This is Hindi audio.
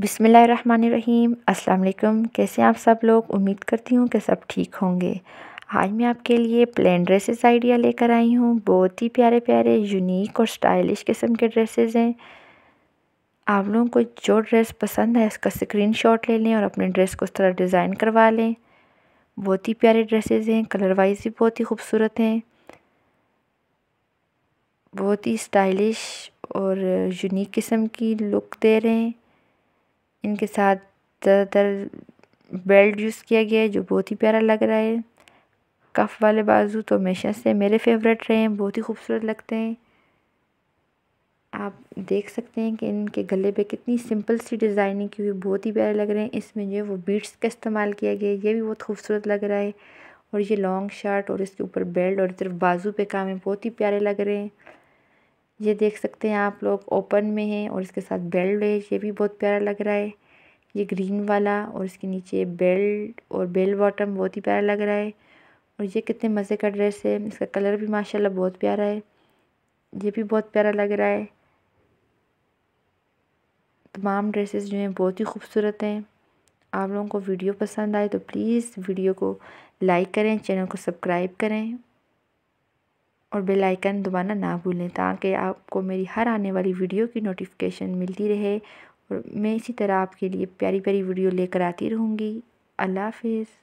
बिसमीम् अल्लाम कैसे आप सब लोग उम्मीद करती हूँ कि सब ठीक होंगे आज मैं आपके लिए प्लेन ड्रेसेस आइडिया लेकर आई हूँ बहुत ही प्यारे प्यारे यूनिक और स्टाइलिश किस्म के ड्रेसेस हैं आप लोगों को जो ड्रेस पसंद है इसका स्क्रीन शॉट ले लें और अपने ड्रेस को उस तरह डिज़ाइन करवा लें बहुत ही प्यारे ड्रेसेस हैं कलर वाइज भी बहुत ही खूबसूरत हैं बहुत ही स्टाइलिश और यूनिक किस्म की लुक दे रहे हैं इनके साथ ज़्यादातर बेल्ट यूज़ किया गया है जो बहुत ही प्यारा लग रहा है कफ वाले बाजू तो हमेशा से मेरे फेवरेट रहे हैं बहुत ही खूबसूरत लगते हैं आप देख सकते हैं कि इनके गले पे कितनी सिंपल सी डिज़ाइनिंग की हुई बहुत ही प्यारे लग रहे हैं इसमें जो है वो बीट्स का इस्तेमाल किया गया है ये भी बहुत खूबसूरत लग रहा है और ये लॉन्ग शर्ट और इसके ऊपर बेल्ट और तरफ बाजू पे काम है बहुत ही प्यारे लग रहे हैं ये देख सकते हैं आप लोग ओपन में है और इसके साथ बेल्ट है ये भी बहुत प्यारा लग रहा है ये ग्रीन वाला और इसके नीचे बेल्ट और बेल बॉटम बहुत ही प्यारा लग रहा है और ये कितने मज़े का ड्रेस है इसका कलर भी माशाल्लाह बहुत प्यारा है ये भी बहुत प्यारा लग रहा है तमाम ड्रेसेस जो हैं बहुत ही खूबसूरत हैं आप लोगों को वीडियो पसंद आए तो प्लीज़ वीडियो को लाइक करें चैनल को सब्सक्राइब करें और बेल आइकन दबाना ना भूलें ताकि आपको मेरी हर आने वाली वीडियो की नोटिफिकेशन मिलती रहे और मैं इसी तरह आपके लिए प्यारी प्यारी वीडियो लेकर आती रहूँगी अल्लाह हाफिज़